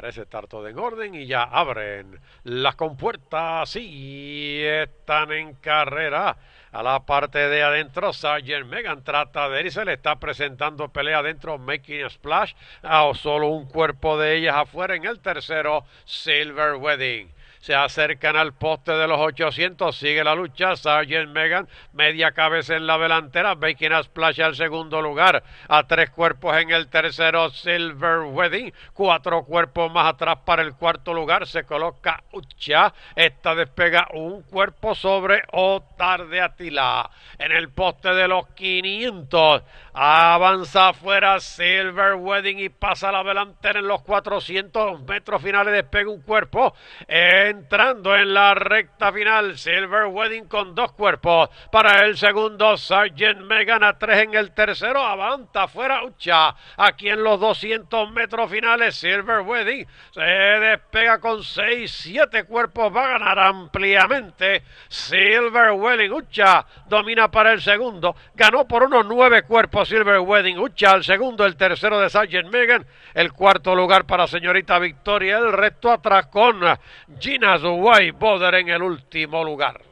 Parece estar todo en orden y ya abren las compuertas y están en carrera. A la parte de adentro, Sgt. Megan trata de se le está presentando pelea adentro, Making Splash, a ah, solo un cuerpo de ellas afuera en el tercero, Silver Wedding se acercan al poste de los 800, sigue la lucha, Sargent Megan, media cabeza en la delantera, Baking playa Splash al segundo lugar, a tres cuerpos en el tercero, Silver Wedding, cuatro cuerpos más atrás para el cuarto lugar, se coloca Ucha, esta despega un cuerpo sobre Otar de Atila, en el poste de los 500, avanza afuera Silver Wedding y pasa la delantera en los 400 metros finales, despega un cuerpo, entrando en la recta final. Silver Wedding con dos cuerpos. Para el segundo, Sargent Megan a tres en el tercero. Avanta fuera Ucha. Aquí en los 200 metros finales, Silver Wedding se despega con seis, siete cuerpos. Va a ganar ampliamente. Silver Wedding Ucha domina para el segundo. Ganó por unos nueve cuerpos Silver Wedding Ucha. al segundo, el tercero de Sargent Megan. El cuarto lugar para señorita Victoria. El resto atrás con Gina Nazo Uruguay, Boder en el último lugar.